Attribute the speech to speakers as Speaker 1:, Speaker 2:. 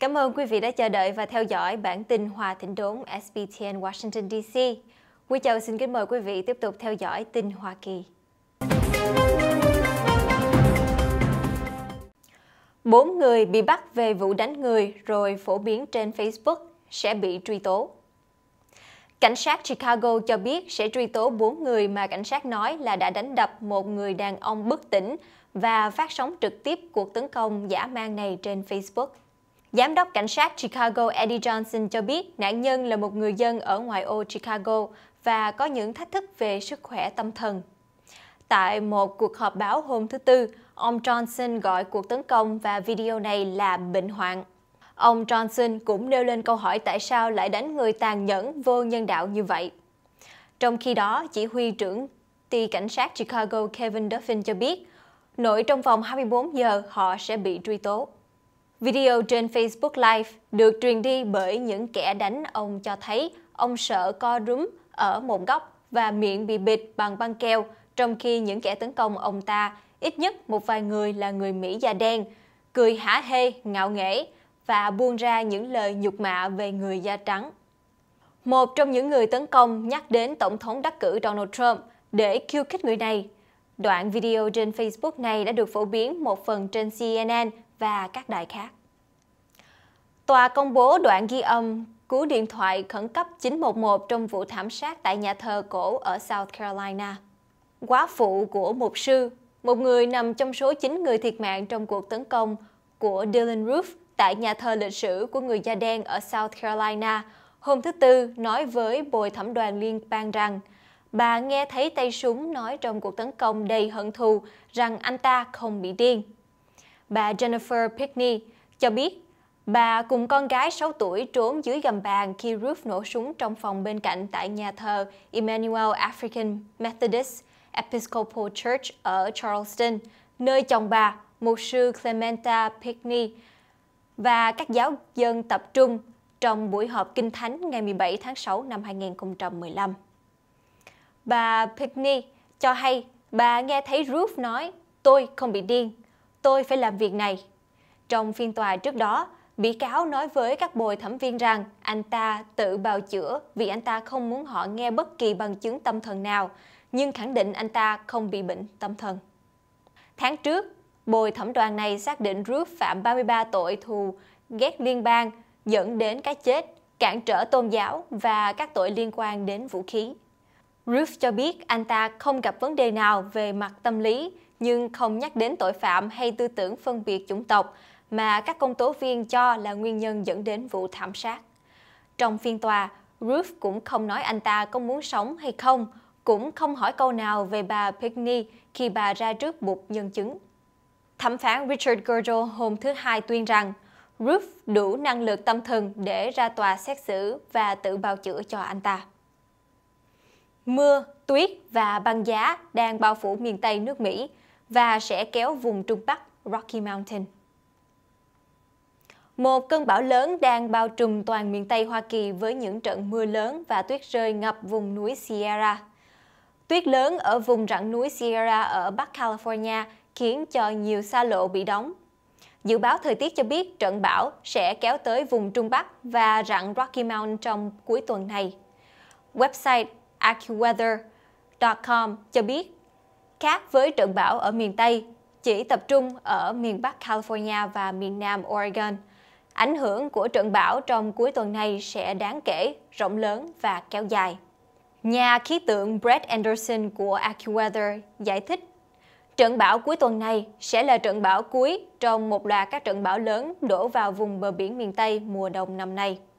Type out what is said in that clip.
Speaker 1: Cảm ơn quý vị đã chờ đợi và theo dõi bản tin Hòa Thịnh Đốn SBTN Washington DC. Quý chào xin kính mời quý vị tiếp tục theo dõi tin Hoa Kỳ. Bốn người bị bắt về vụ đánh người rồi phổ biến trên Facebook sẽ bị truy tố. Cảnh sát Chicago cho biết sẽ truy tố bốn người mà cảnh sát nói là đã đánh đập một người đàn ông bất tỉnh và phát sóng trực tiếp cuộc tấn công giả mang này trên Facebook. Giám đốc cảnh sát Chicago Eddie Johnson cho biết nạn nhân là một người dân ở ngoại ô Chicago và có những thách thức về sức khỏe tâm thần. Tại một cuộc họp báo hôm thứ Tư, ông Johnson gọi cuộc tấn công và video này là bệnh hoạn. Ông Johnson cũng nêu lên câu hỏi tại sao lại đánh người tàn nhẫn vô nhân đạo như vậy. Trong khi đó, chỉ huy trưởng ty cảnh sát Chicago Kevin Duffin cho biết, nội trong vòng 24 giờ họ sẽ bị truy tố. Video trên Facebook Live được truyền đi bởi những kẻ đánh ông cho thấy ông sợ co rúm ở một góc và miệng bị bịt bằng băng keo, trong khi những kẻ tấn công ông ta, ít nhất một vài người là người Mỹ da đen, cười hả hê, ngạo nghễ và buông ra những lời nhục mạ về người da trắng. Một trong những người tấn công nhắc đến Tổng thống đắc cử Donald Trump để khiêu khích người này. Đoạn video trên Facebook này đã được phổ biến một phần trên CNN và các đài khác. Tòa công bố đoạn ghi âm cứu điện thoại khẩn cấp 911 trong vụ thảm sát tại nhà thờ cổ ở South Carolina. Quá phụ của một sư, một người nằm trong số 9 người thiệt mạng trong cuộc tấn công của Dylan Roof tại nhà thờ lịch sử của người da đen ở South Carolina hôm thứ Tư nói với bồi thẩm đoàn liên bang rằng bà nghe thấy tay súng nói trong cuộc tấn công đầy hận thù rằng anh ta không bị điên. Bà Jennifer Pickney cho biết Bà cùng con gái 6 tuổi trốn dưới gầm bàn khi Ruth nổ súng trong phòng bên cạnh tại nhà thờ Emmanuel African Methodist Episcopal Church ở Charleston, nơi chồng bà, mục sư Clementa Pickney, và các giáo dân tập trung trong buổi họp kinh thánh ngày 17 tháng 6 năm 2015. Bà Pickney cho hay bà nghe thấy Ruth nói, tôi không bị điên, tôi phải làm việc này. Trong phiên tòa trước đó, Bị cáo nói với các bồi thẩm viên rằng anh ta tự bào chữa vì anh ta không muốn họ nghe bất kỳ bằng chứng tâm thần nào, nhưng khẳng định anh ta không bị bệnh tâm thần. Tháng trước, bồi thẩm đoàn này xác định Ruth phạm 33 tội thù ghét liên bang dẫn đến cái chết, cản trở tôn giáo và các tội liên quan đến vũ khí. Ruth cho biết anh ta không gặp vấn đề nào về mặt tâm lý, nhưng không nhắc đến tội phạm hay tư tưởng phân biệt chủng tộc, mà các công tố viên cho là nguyên nhân dẫn đến vụ thảm sát. Trong phiên tòa, Roof cũng không nói anh ta có muốn sống hay không, cũng không hỏi câu nào về bà Pigney khi bà ra trước một nhân chứng. Thẩm phán Richard Gordon hôm thứ Hai tuyên rằng Roof đủ năng lực tâm thần để ra tòa xét xử và tự bào chữa cho anh ta. Mưa, tuyết và băng giá đang bao phủ miền Tây nước Mỹ và sẽ kéo vùng Trung Bắc Rocky Mountain. Một cơn bão lớn đang bao trùm toàn miền Tây Hoa Kỳ với những trận mưa lớn và tuyết rơi ngập vùng núi Sierra. Tuyết lớn ở vùng rặng núi Sierra ở Bắc California khiến cho nhiều xa lộ bị đóng. Dự báo thời tiết cho biết trận bão sẽ kéo tới vùng Trung Bắc và rặng Rocky Mountain trong cuối tuần này. Website AccuWeather.com cho biết, khác với trận bão ở miền Tây, chỉ tập trung ở miền Bắc California và miền Nam Oregon – ảnh hưởng của trận bão trong cuối tuần này sẽ đáng kể, rộng lớn và kéo dài. Nhà khí tượng Brett Anderson của AccuWeather giải thích Trận bão cuối tuần này sẽ là trận bão cuối trong một loạt các trận bão lớn đổ vào vùng bờ biển miền Tây mùa đông năm nay.